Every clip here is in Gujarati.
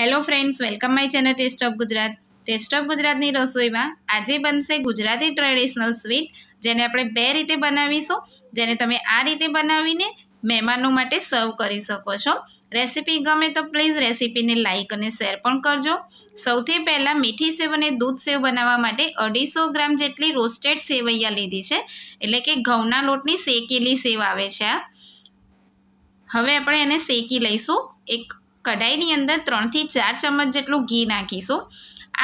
hello friends welcome my channel taste of Gujarat taste of ગુજરાતની રસોઈમાં આજે બનશે ગુજરાતી ટ્રેડિશનલ સ્વીટ જેને આપણે બે રીતે બનાવીશું જેને તમે આ રીતે બનાવીને મહેમાનો માટે સર્વ કરી શકો છો રેસીપી ગમે તો પ્લીઝ રેસીપીને લાઇક અને શેર પણ કરજો સૌથી પહેલાં મીઠી સેવ અને દૂધ સેવ બનાવવા માટે અઢીસો ગ્રામ જેટલી રોસ્ટેડ સેવૈયા લીધી છે એટલે કે ઘઉંના લોટની શેકેલી સેવ આવે છે આ હવે આપણે એને શેકી લઈશું એક કઢાઈની અંદર ત્રણથી ચાર ચમચ જેટલું ઘી નાખીશું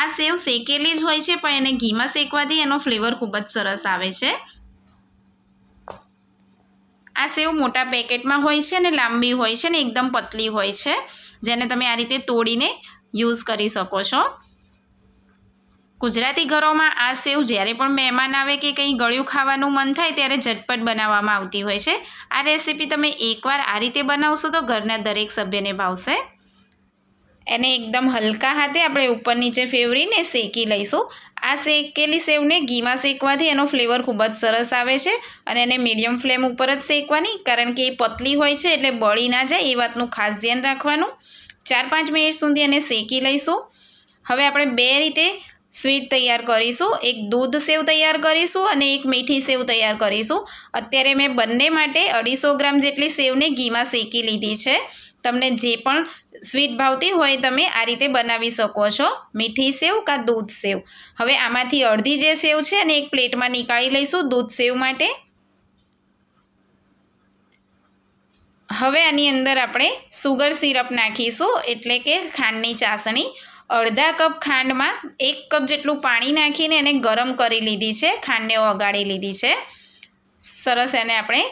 આ સેવ શેકેલી જ હોય છે પણ એને ઘીમાં શેકવાથી એનો ફ્લેવર ખૂબ જ સરસ આવે છે આ સેવ મોટા પેકેટમાં હોય છે ને લાંબી હોય છે ને એકદમ પતલી હોય છે જેને તમે આ રીતે તોડીને યુઝ કરી શકો છો ગુજરાતી ઘરોમાં આ સેવ જ્યારે પણ મહેમાન આવે કે કંઈ ગળ્યું ખાવાનું મન થાય ત્યારે ઝટપટ બનાવવામાં આવતી હોય છે આ રેસીપી તમે એકવાર આ રીતે બનાવશો તો ઘરના દરેક સભ્યને ભાવશે એને એકદમ હલકા હાથે આપણે ઉપર નીચે ફેવરીને શેકી લઈશું આ શેકેલી સેવને ઘીમાં શેકવાથી એનો ફ્લેવર ખૂબ જ સરસ આવે છે અને એને મીડિયમ ફ્લેમ ઉપર જ શેકવાની કારણ કે એ પતલી હોય છે એટલે બળી ના જાય એ વાતનું ખાસ ધ્યાન રાખવાનું ચાર પાંચ મિનિટ સુધી એને શેકી લઈશું હવે આપણે બે રીતે સ્વીટ તૈયાર કરીશું એક દૂધ સેવ તૈયાર કરીશું અને એક મીઠી સેવ તૈયાર કરીશું અત્યારે મેં બંને માટે અઢીસો ગ્રામ જેટલી સેવને ઘીમાં શેકી લીધી છે તમને જે પણ સ્વીટ ભાવતી હોય તમે આ રીતે બનાવી શકો છો મીઠી સેવ કાં દૂધ સેવ હવે આમાંથી અડધી જે સેવ છે અને એક પ્લેટમાં નીકાળી લઈશું દૂધ સેવ માટે હવે આની અંદર આપણે સુગર સિરપ નાખીશું એટલે કે ખાંડની ચાસણી અડધા કપ ખાંડમાં એક કપ જેટલું પાણી નાખીને એને ગરમ કરી લીધી છે ખાંડને ઓગાળી લીધી છે સરસ એને આપણે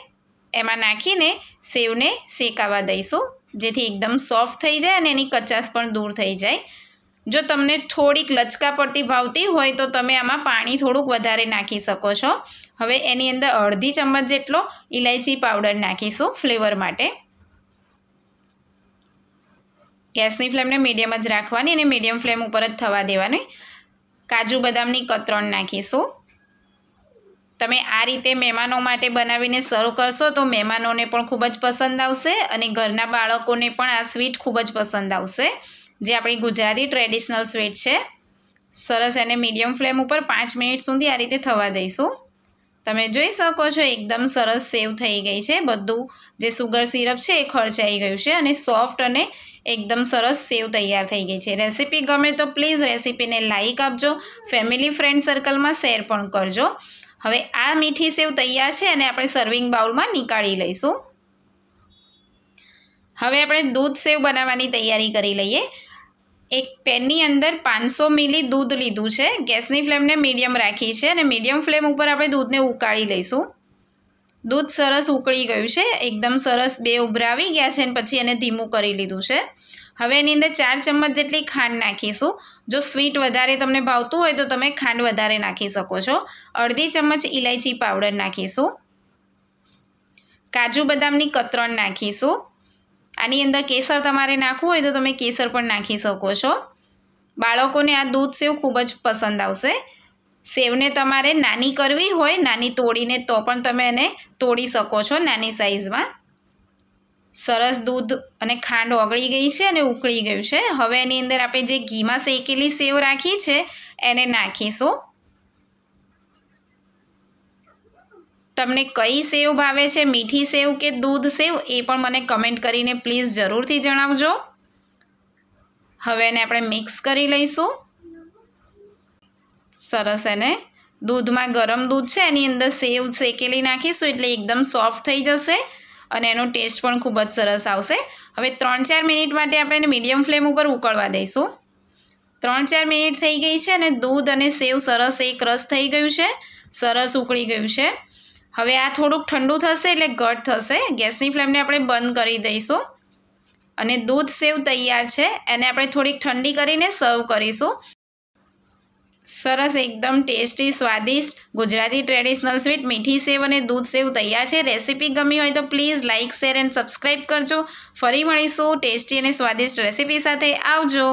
એમાં નાખીને સેવને શેકાવા દઈશું જેથી એકદમ સોફ્ટ થઈ જાય અને એની કચાશ પણ દૂર થઈ જાય જો તમને થોડીક લચકા પડતી ભાવતી હોય તો તમે આમાં પાણી થોડુંક વધારે નાખી શકો છો હવે એની અંદર અડધી ચમચ જેટલો ઇલાયચી પાવડર નાખીશું ફ્લેવર માટે ગેસની ફ્લેમને મીડિયમ જ રાખવાની અને મીડિયમ ફ્લેમ ઉપર જ થવા દેવાની કાજુ બદામની કતરણ નાખીશું તમે આ રીતે મહેમાનો માટે બનાવીને શરૂ કરશો તો મહેમાનોને પણ ખૂબ જ પસંદ આવશે અને ઘરના બાળકોને પણ આ સ્વીટ ખૂબ જ પસંદ આવશે જે આપણી ગુજરાતી ટ્રેડિશનલ સ્વીટ છે સરસ એને મીડિયમ ફ્લેમ ઉપર પાંચ મિનિટ સુધી આ રીતે થવા દઈશું તમે જોઈ શકો છો એકદમ સરસ સેવ થઈ ગઈ છે બધું જે સુગર સિરપ છે એ ખર્ચાઈ ગયું છે અને સોફ્ટ અને એકદમ સરસ સેવ તૈયાર થઈ ગઈ છે રેસીપી ગમે તો પ્લીઝ રેસીપીને લાઇક આપજો ફેમિલી ફ્રેન્ડ સર્કલમાં શેર પણ કરજો હવે આ મીઠી સેવ તૈયાર છે અને આપણે સર્વિંગ બાઉલમાં નીકાળી લઈશું હવે આપણે દૂધ સેવ બનાવવાની તૈયારી કરી લઈએ એક પેનની અંદર પાંચસો મિલી દૂધ લીધું છે ગેસની ફ્લેમને મીડિયમ રાખી છે અને મીડિયમ ફ્લેમ ઉપર આપણે દૂધને ઉકાળી લઈશું દૂધ સરસ ઉકળી ગયું છે એકદમ સરસ બે ઉભરાવી ગયા છે અને પછી એને ધીમું કરી લીધું છે હવે એની અંદર ચાર ચમચ જેટલી ખાંડ નાખીશું જો સ્વીટ વધારે તમને ભાવતું હોય તો તમે ખાંડ વધારે નાખી શકો છો અડધી ચમચ ઇલાયચી પાવડર નાખીશું કાજુ બદામની કતરણ નાખીશું આની અંદર કેસર તમારે નાખવું હોય તો તમે કેસર પણ નાખી શકો છો બાળકોને આ દૂધ સેવ ખૂબ જ પસંદ આવશે સેવને તમારે નાની કરવી હોય નાની તોડીને તો પણ તમે એને તોડી શકો છો નાની સાઇઝમાં સરસ દૂધ અને ખાંડ ઓગળી ગઈ છે અને ઉકળી ગયું છે હવે એની અંદર આપણે જે ઘીમાં શેકેલી સેવ રાખી છે એને નાખીશું તમને કઈ સેવ ભાવે છે મીઠી સેવ કે દૂધ સેવ એ પણ મને કમેન્ટ કરીને પ્લીઝ જરૂરથી જણાવજો હવે એને આપણે મિક્સ કરી લઈશું સરસ એને દૂધમાં ગરમ દૂધ છે એની અંદર સેવ શેકેલી નાખીશું એટલે એકદમ સોફ્ટ થઈ જશે અને એનો ટેસ્ટ પણ ખૂબ જ સરસ આવશે હવે ત્રણ ચાર મિનિટ માટે આપણે એને મીડિયમ ફ્લેમ ઉપર ઉકળવા દઈશું ત્રણ ચાર મિનિટ થઈ ગઈ છે અને દૂધ અને સેવ સરસ એક રસ થઈ ગયું છે સરસ ઉકળી ગયું છે હવે આ થોડુંક ઠંડુ થશે એટલે ઘટ થશે ગેસની ફ્લેમને આપણે બંધ કરી દઈશું અને દૂધ સેવ તૈયાર છે એને આપણે થોડીક ઠંડી કરીને સર્વ કરીશું સરસ એકદમ ટેસ્ટી સ્વાદિષ્ટ ગુજરાતી ટ્રેડિશનલ સ્વીટ મીઠી સેવ અને દૂધ સેવ તૈયાર છે રેસીપી ગમી હોય તો please like share and subscribe કરજો ફરી મળીશું ટેસ્ટી અને સ્વાદિષ્ટ રેસીપી સાથે આવજો